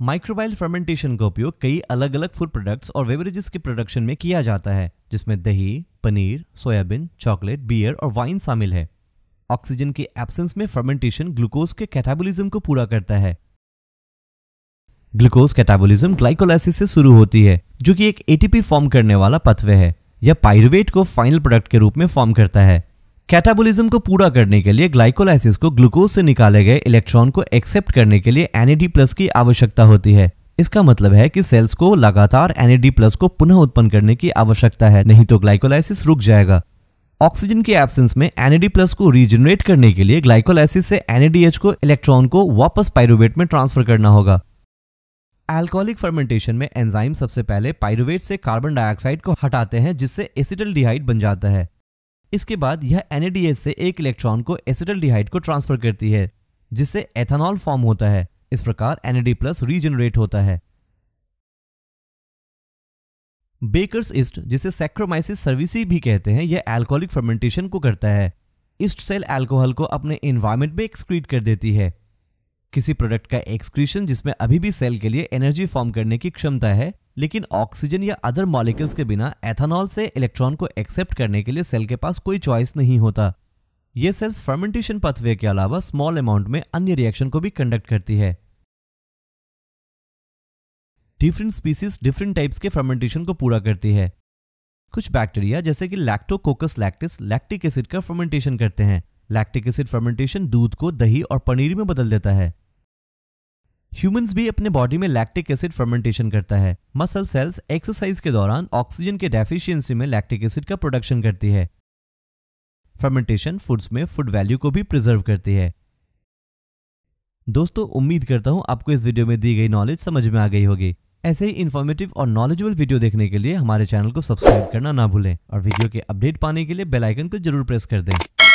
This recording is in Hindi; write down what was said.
माइक्रोबाइल फर्मेंटेशन का उपयोग कई अलग अलग फूड प्रोडक्ट्स और बेवरेजेस के प्रोडक्शन में किया जाता है जिसमें दही पनीर सोयाबीन चॉकलेट बियर और वाइन शामिल है ऑक्सीजन के एब्सेंस में फर्मेंटेशन ग्लूकोज के कैटाबोलिज्म को पूरा करता है ग्लूकोज कैटाबोलिज्म ग्लाइकोलाइसिस से शुरू होती है जो कि एक एटीपी फॉर्म करने वाला पथवे है या पायरुवेट को फाइनल प्रोडक्ट के रूप में फॉर्म करता है कैटाबोलिज्म को पूरा करने के लिए ग्लाइकोलाइसिस को ग्लूकोज से निकाले गए इलेक्ट्रॉन को एक्सेप्ट करने के लिए एनएडी प्लस की आवश्यकता होती है इसका मतलब है कि सेल्स को लगातार एनएडी प्लस को पुनः उत्पन्न करने की आवश्यकता है नहीं तो ग्लाइकोलाइसिस रुक जाएगा ऑक्सीजन के एब्सेंस में एनएडी प्लस को रीजनरेट करने के लिए ग्लाइकोलाइसिस से एनएडीएच को इलेक्ट्रॉन को वापस पायरुवेट में ट्रांसफर करना होगा एल्कोहलिक फर्मेंटेशन में एंजाइम सबसे पहले पाइरोवेट से कार्बन डाइऑक्साइड को हटाते हैं जिससे एसिटल डिहाइड बन जाता है इसके बाद यह एनएडीएस से एक इलेक्ट्रॉन को एसिटल डिहाइड को ट्रांसफर करती है जिससे एथेनॉल फॉर्म होता है इस प्रकार एनएडी प्लस रीजनरेट होता है बेकर्स इस्ट जिसे सेक्रोमाइसिस सर्विसी भी कहते हैं यह एल्कोहलिक फर्मेंटेशन को करता है ईस्ट सेल एल्कोहल को अपने इन्वायरमेंट में एक्सक्रीट कर देती है किसी प्रोडक्ट का एक्सक्रीशन जिसमें अभी भी सेल के लिए एनर्जी फॉर्म करने की क्षमता है लेकिन ऑक्सीजन या अदर मॉलिक्यूल्स के बिना एथानॉल से इलेक्ट्रॉन को एक्सेप्ट करने के लिए सेल के पास कोई चॉइस नहीं होता ये सेल्स फर्मेंटेशन पथवे के अलावा स्मॉल अमाउंट में अन्य रिएक्शन को भी कंडक्ट करती है डिफरेंट स्पीसीज डिफरेंट टाइप्स के फर्मेंटेशन को पूरा करती है कुछ बैक्टीरिया जैसे कि लैक्टोकोकस लैक्टिस लैक्टिक एसिड का फर्मेंटेशन करते हैं लैक्टिक एसिड फर्मेंटेशन दूध को दही और पनीर में बदल देता है ह्यूमंस भी अपने बॉडी में लैक्टिक एसिड फर्मेंटेशन करता है मसल सेल्स एक्सरसाइज के दौरान ऑक्सीजन के डेफिशिएंसी में लैक्टिक एसिड का प्रोडक्शन करती है फर्मेंटेशन फूड्स में फूड वैल्यू को भी प्रिजर्व करती है दोस्तों उम्मीद करता हूँ आपको इस वीडियो में दी गई नॉलेज समझ में आ गई होगी ऐसे ही इन्फॉर्मेटिव और नॉलेजेबल वीडियो देखने के लिए हमारे चैनल को सब्सक्राइब करना ना भूलें और वीडियो के अपडेट पाने के लिए बेल आइकन को जरूर प्रेस कर दें